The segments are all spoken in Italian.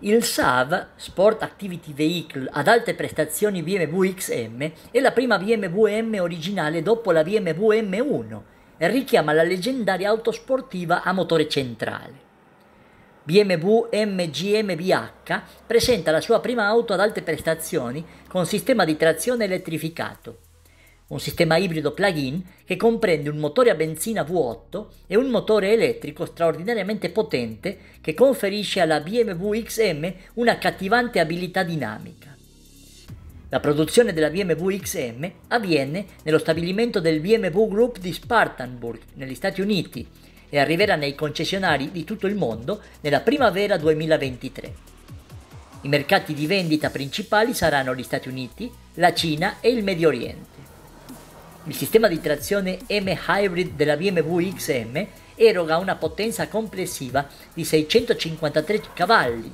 Il SAV, Sport Activity Vehicle ad alte prestazioni BMW XM, è la prima BMW M originale dopo la BMW M1 e richiama la leggendaria auto sportiva a motore centrale. BMW MGMBH presenta la sua prima auto ad alte prestazioni con sistema di trazione elettrificato, un sistema ibrido plug-in che comprende un motore a benzina V8 e un motore elettrico straordinariamente potente che conferisce alla BMW XM una cattivante abilità dinamica. La produzione della BMW XM avviene nello stabilimento del BMW Group di Spartanburg, negli Stati Uniti, e arriverà nei concessionari di tutto il mondo nella primavera 2023. I mercati di vendita principali saranno gli Stati Uniti, la Cina e il Medio Oriente. Il sistema di trazione M Hybrid della BMW XM eroga una potenza complessiva di 653 cavalli,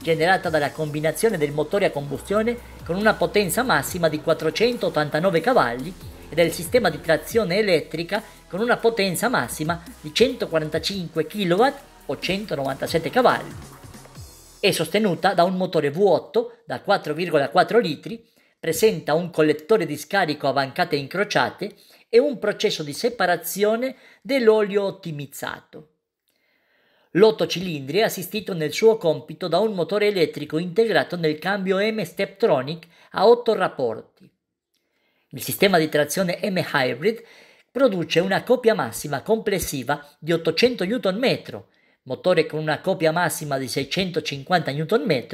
generata dalla combinazione del motore a combustione con una potenza massima di 489 cavalli e del sistema di trazione elettrica con una potenza massima di 145 kW o 197 cavalli. È sostenuta da un motore V8 da 4,4 litri presenta un collettore di scarico a bancate incrociate e un processo di separazione dell'olio ottimizzato. L'otto cilindri è assistito nel suo compito da un motore elettrico integrato nel cambio M Steptronic a otto rapporti. Il sistema di trazione M Hybrid produce una coppia massima complessiva di 800 Nm, motore con una coppia massima di 650 Nm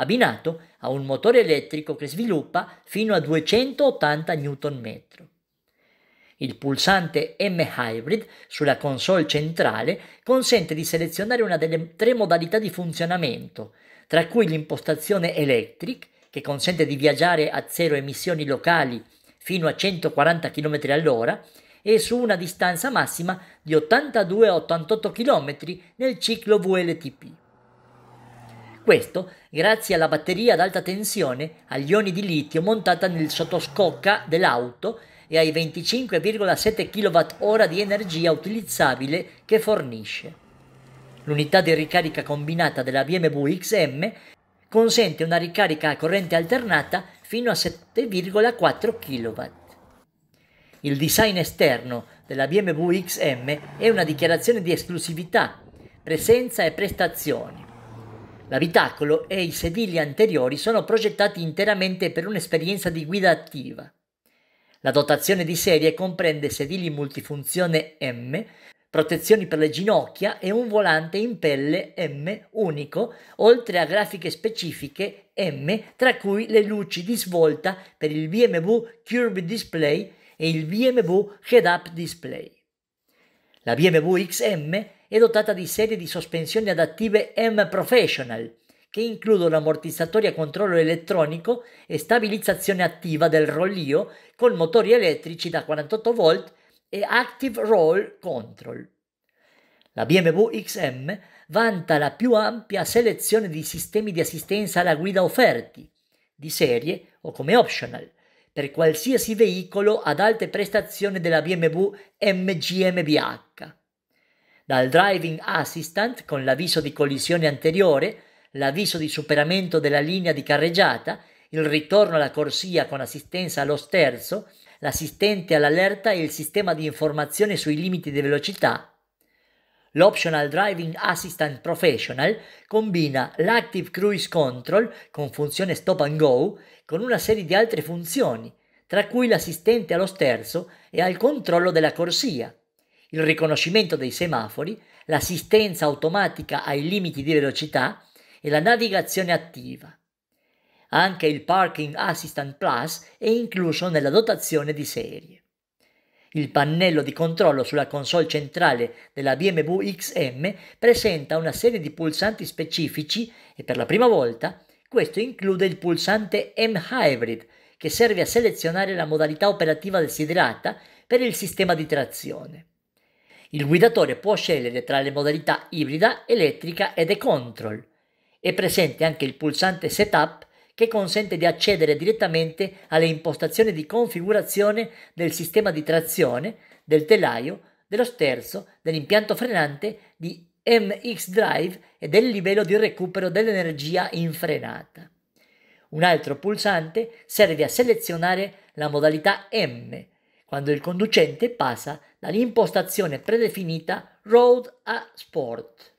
abbinato a un motore elettrico che sviluppa fino a 280 Nm. Il pulsante M Hybrid sulla console centrale consente di selezionare una delle tre modalità di funzionamento, tra cui l'impostazione Electric, che consente di viaggiare a zero emissioni locali fino a 140 km all'ora e su una distanza massima di 82-88 km nel ciclo VLTP. Questo grazie alla batteria ad alta tensione agli ioni di litio montata nel sottoscocca dell'auto e ai 25,7 kWh di energia utilizzabile che fornisce. L'unità di ricarica combinata della BMW XM consente una ricarica a corrente alternata fino a 7,4 kW. Il design esterno della BMW XM è una dichiarazione di esclusività, presenza e prestazioni. L'abitacolo e i sedili anteriori sono progettati interamente per un'esperienza di guida attiva. La dotazione di serie comprende sedili multifunzione M, protezioni per le ginocchia e un volante in pelle M unico, oltre a grafiche specifiche M, tra cui le luci di svolta per il BMW Curve Display e il BMW Head-Up Display. La BMW XM è dotata di serie di sospensioni adattive M Professional, che includono ammortizzatori a controllo elettronico e stabilizzazione attiva del rollio con motori elettrici da 48 v e Active Roll Control. La BMW XM vanta la più ampia selezione di sistemi di assistenza alla guida offerti, di serie o come optional, per qualsiasi veicolo ad alte prestazioni della BMW MGMBH. Dal driving assistant con l'avviso di collisione anteriore, l'avviso di superamento della linea di carreggiata, il ritorno alla corsia con assistenza allo sterzo, l'assistente all'allerta e il sistema di informazione sui limiti di velocità, L'Optional Driving Assistant Professional combina l'Active Cruise Control con funzione stop and go con una serie di altre funzioni, tra cui l'assistente allo sterzo e al controllo della corsia, il riconoscimento dei semafori, l'assistenza automatica ai limiti di velocità e la navigazione attiva. Anche il Parking Assistant Plus è incluso nella dotazione di serie. Il pannello di controllo sulla console centrale della BMW XM presenta una serie di pulsanti specifici e per la prima volta questo include il pulsante M-Hybrid che serve a selezionare la modalità operativa desiderata per il sistema di trazione. Il guidatore può scegliere tra le modalità ibrida, elettrica ed e-control. È presente anche il pulsante setup che consente di accedere direttamente alle impostazioni di configurazione del sistema di trazione, del telaio, dello sterzo, dell'impianto frenante, di MX Drive e del livello di recupero dell'energia infrenata. Un altro pulsante serve a selezionare la modalità M, quando il conducente passa dall'impostazione predefinita Road a Sport.